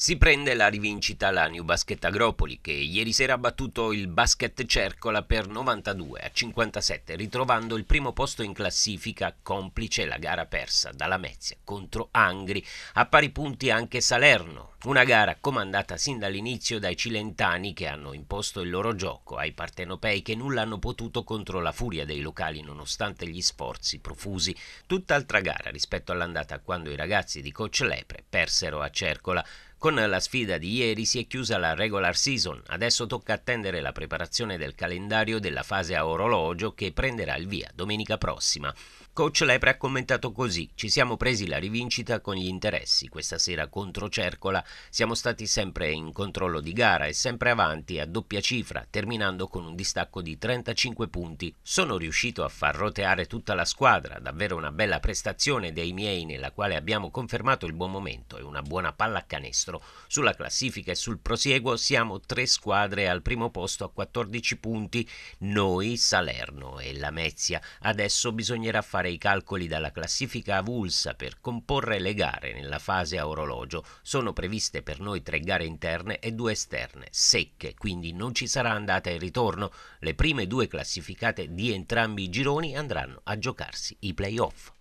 Si prende la rivincita la New Basket Agropoli che ieri sera ha battuto il Basket Cercola per 92 a 57 ritrovando il primo posto in classifica complice la gara persa dalla Mezia contro Angri a pari punti anche Salerno una gara comandata sin dall'inizio dai cilentani che hanno imposto il loro gioco ai partenopei che nulla hanno potuto contro la furia dei locali nonostante gli sforzi profusi tutt'altra gara rispetto all'andata quando i ragazzi di coach Lepre persero a Cercola con la sfida di ieri si è chiusa la regular season, adesso tocca attendere la preparazione del calendario della fase a orologio che prenderà il via domenica prossima. Coach Lepre ha commentato così: Ci siamo presi la rivincita con gli interessi. Questa sera contro Cercola siamo stati sempre in controllo di gara e sempre avanti a doppia cifra, terminando con un distacco di 35 punti. Sono riuscito a far roteare tutta la squadra, davvero una bella prestazione dei miei nella quale abbiamo confermato il buon momento e una buona palla a canestro destro. Sulla classifica e sul prosieguo siamo tre squadre al primo posto a 14 punti, noi, Salerno e Lamezia. Adesso bisognerà fare i calcoli dalla classifica avulsa per comporre le gare nella fase a orologio. Sono previste per noi tre gare interne e due esterne, secche, quindi non ci sarà andata e ritorno. Le prime due classificate di entrambi i gironi andranno a giocarsi i playoff.